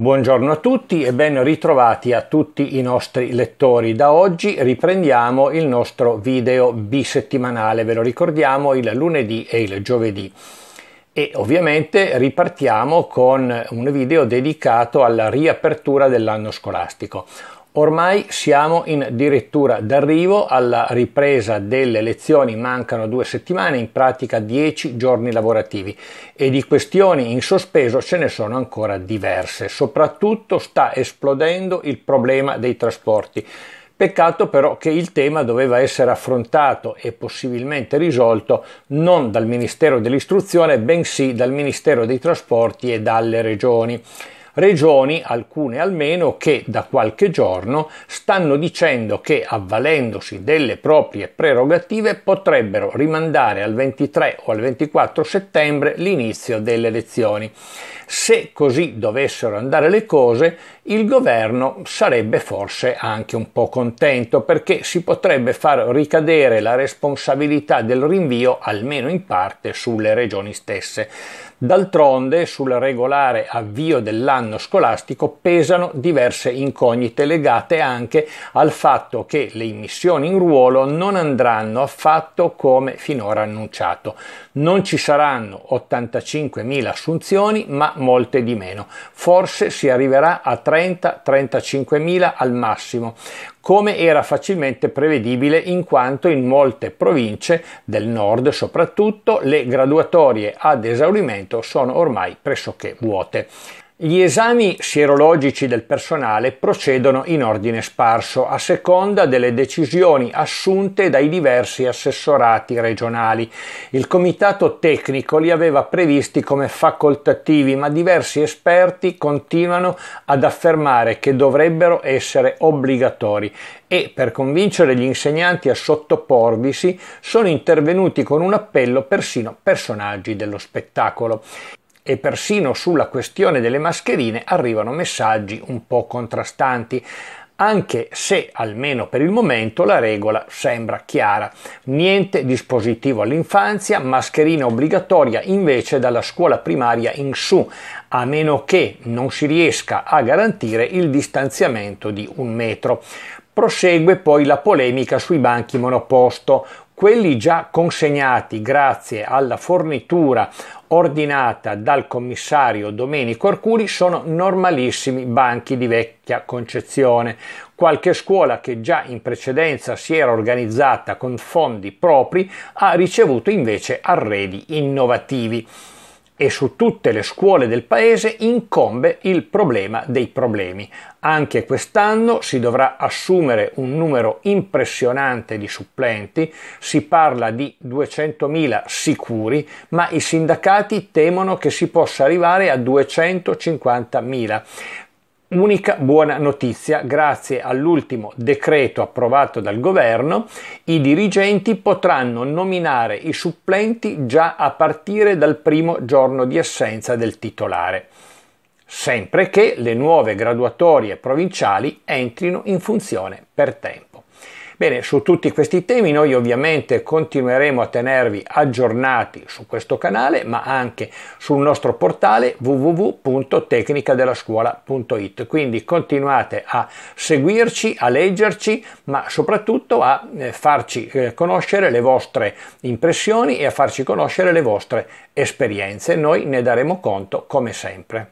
Buongiorno a tutti e ben ritrovati a tutti i nostri lettori. Da oggi riprendiamo il nostro video bisettimanale, ve lo ricordiamo il lunedì e il giovedì. E ovviamente ripartiamo con un video dedicato alla riapertura dell'anno scolastico. Ormai siamo in dirittura d'arrivo alla ripresa delle lezioni, mancano due settimane, in pratica dieci giorni lavorativi e di questioni in sospeso ce ne sono ancora diverse. Soprattutto sta esplodendo il problema dei trasporti. Peccato però che il tema doveva essere affrontato e possibilmente risolto non dal Ministero dell'Istruzione, bensì dal Ministero dei Trasporti e dalle Regioni regioni, alcune almeno, che da qualche giorno stanno dicendo che avvalendosi delle proprie prerogative potrebbero rimandare al 23 o al 24 settembre l'inizio delle elezioni. Se così dovessero andare le cose, il governo sarebbe forse anche un po' contento perché si potrebbe far ricadere la responsabilità del rinvio almeno in parte sulle regioni stesse. D'altronde sul regolare avvio dell'anno scolastico pesano diverse incognite legate anche al fatto che le immissioni in ruolo non andranno affatto come finora annunciato. Non ci saranno 85.000 assunzioni ma molte di meno. Forse si arriverà a 3 30-35 mila al massimo, come era facilmente prevedibile in quanto in molte province del nord soprattutto le graduatorie ad esaurimento sono ormai pressoché vuote. Gli esami sierologici del personale procedono in ordine sparso a seconda delle decisioni assunte dai diversi assessorati regionali. Il comitato tecnico li aveva previsti come facoltativi, ma diversi esperti continuano ad affermare che dovrebbero essere obbligatori e per convincere gli insegnanti a sottoporvisi sono intervenuti con un appello persino personaggi dello spettacolo e persino sulla questione delle mascherine arrivano messaggi un po' contrastanti anche se almeno per il momento la regola sembra chiara. Niente dispositivo all'infanzia, mascherina obbligatoria invece dalla scuola primaria in su, a meno che non si riesca a garantire il distanziamento di un metro. Prosegue poi la polemica sui banchi monoposto, quelli già consegnati grazie alla fornitura ordinata dal commissario Domenico Arcuri sono normalissimi banchi di vecchia concezione. Qualche scuola che già in precedenza si era organizzata con fondi propri ha ricevuto invece arredi innovativi e su tutte le scuole del paese incombe il problema dei problemi. Anche quest'anno si dovrà assumere un numero impressionante di supplenti, si parla di 200.000 sicuri, ma i sindacati temono che si possa arrivare a 250.000. Unica buona notizia, grazie all'ultimo decreto approvato dal governo, i dirigenti potranno nominare i supplenti già a partire dal primo giorno di assenza del titolare, sempre che le nuove graduatorie provinciali entrino in funzione per tempo. Bene, su tutti questi temi noi ovviamente continueremo a tenervi aggiornati su questo canale, ma anche sul nostro portale www.tecnicadellascuola.it. Quindi continuate a seguirci, a leggerci, ma soprattutto a eh, farci eh, conoscere le vostre impressioni e a farci conoscere le vostre esperienze. Noi ne daremo conto come sempre.